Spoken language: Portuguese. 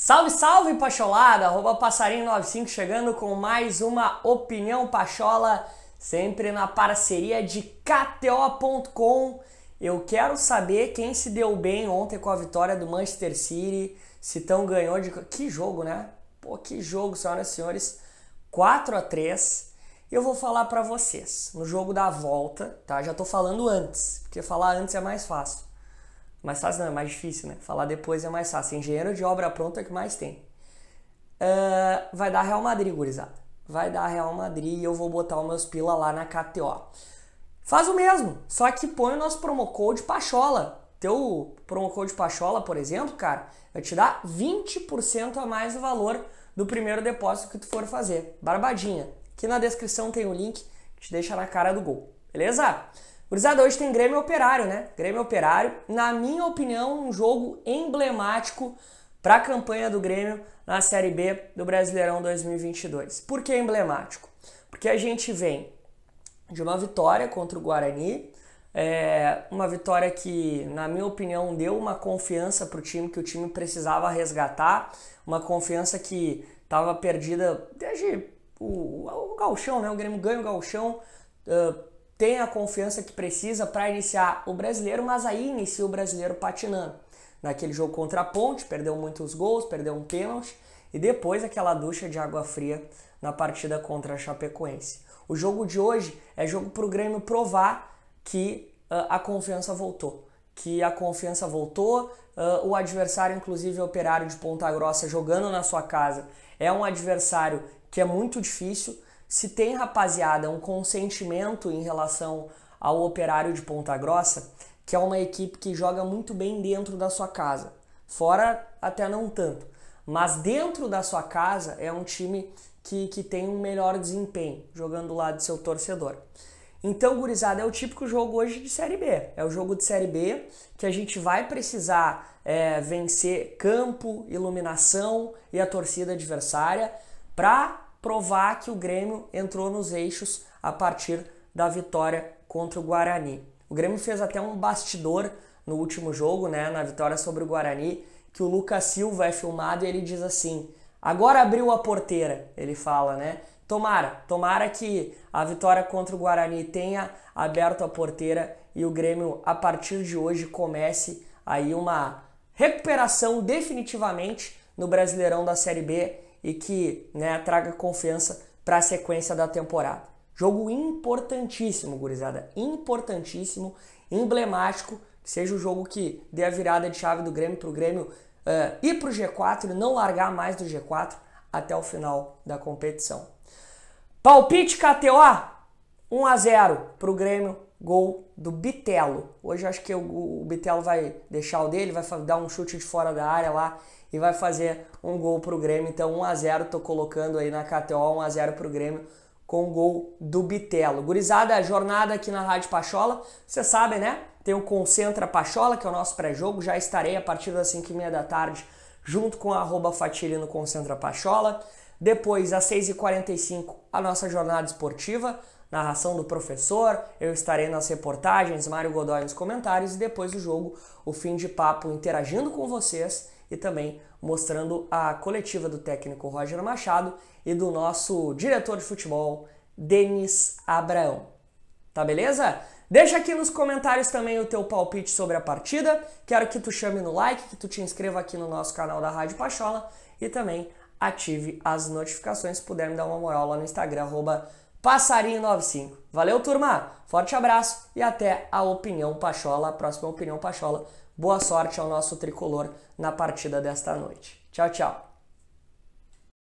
Salve, salve, Pacholada! Arroba Passarinho95 chegando com mais uma Opinião Pachola, sempre na parceria de KTO.com. Eu quero saber quem se deu bem ontem com a vitória do Manchester City, se tão ganhou de... Que jogo, né? Pô, que jogo, senhoras e senhores. 4 a 3 Eu vou falar para vocês, no jogo da volta, tá? Já tô falando antes, porque falar antes é mais fácil. Mais fácil não, é mais difícil, né? Falar depois é mais fácil. Engenheiro de obra pronta é que mais tem. Uh, vai dar Real Madrid, gurizada. Vai dar Real Madrid e eu vou botar os meus pila lá na KTO. Faz o mesmo, só que põe o nosso promo code Pachola. Teu promo code Pachola, por exemplo, cara, vai te dar 20% a mais do valor do primeiro depósito que tu for fazer. Barbadinha. Aqui na descrição tem o um link que te deixa na cara do gol. Beleza? Gurizada, hoje tem Grêmio Operário, né? Grêmio Operário, na minha opinião, um jogo emblemático para a campanha do Grêmio na Série B do Brasileirão 2022. Por que emblemático? Porque a gente vem de uma vitória contra o Guarani, é uma vitória que, na minha opinião, deu uma confiança para o time que o time precisava resgatar, uma confiança que estava perdida desde o, o, galchão, né? O Grêmio ganha o galchão. Uh, tem a confiança que precisa para iniciar o brasileiro, mas aí inicia o brasileiro patinando. Naquele jogo contra a Ponte, perdeu muitos gols, perdeu um pênalti e depois aquela ducha de água fria na partida contra a Chapecoense. O jogo de hoje é jogo para o Grêmio provar que uh, a confiança voltou. Que a confiança voltou, uh, o adversário, inclusive o operário de Ponta Grossa, jogando na sua casa, é um adversário que é muito difícil, se tem, rapaziada, um consentimento em relação ao Operário de Ponta Grossa, que é uma equipe que joga muito bem dentro da sua casa. Fora até não tanto, mas dentro da sua casa é um time que, que tem um melhor desempenho, jogando lá de seu torcedor. Então, gurizada, é o típico jogo hoje de Série B. É o jogo de Série B que a gente vai precisar é, vencer campo, iluminação e a torcida adversária para provar que o Grêmio entrou nos eixos a partir da vitória contra o Guarani. O Grêmio fez até um bastidor no último jogo, né, na vitória sobre o Guarani, que o Lucas Silva é filmado e ele diz assim: "Agora abriu a porteira", ele fala, né? Tomara, tomara que a vitória contra o Guarani tenha aberto a porteira e o Grêmio a partir de hoje comece aí uma recuperação definitivamente no Brasileirão da Série B e que né, traga confiança para a sequência da temporada. Jogo importantíssimo, gurizada, importantíssimo, emblemático, que seja o jogo que dê a virada de chave do Grêmio para o Grêmio uh, ir para o G4 e não largar mais do G4 até o final da competição. Palpite KTO 1 a 0 para o Grêmio gol do Bitelo. Hoje acho que o, o Bitelo vai deixar o dele, vai dar um chute de fora da área lá e vai fazer um gol pro Grêmio. Então 1 a 0 tô colocando aí na KTO, 1 a 0 pro Grêmio com o gol do Bitelo. Gurizada, a jornada aqui na Rádio Pachola, você sabe, né? Tem o Concentra Pachola, que é o nosso pré-jogo, já estarei a partir das 5 e meia da tarde junto com a arroba no Concentra Pachola. Depois, às 6h45, a nossa jornada esportiva narração do professor, eu estarei nas reportagens, Mário Godoy nos comentários e depois do jogo, o fim de papo interagindo com vocês e também mostrando a coletiva do técnico Roger Machado e do nosso diretor de futebol, Denis Abraão. Tá beleza? Deixa aqui nos comentários também o teu palpite sobre a partida. Quero que tu chame no like, que tu te inscreva aqui no nosso canal da Rádio Pachola e também ative as notificações se puder me dar uma moral lá no Instagram, arroba Passarinho 95. Valeu, turma! Forte abraço e até a opinião Pachola, a próxima opinião Pachola. Boa sorte ao nosso tricolor na partida desta noite. Tchau, tchau!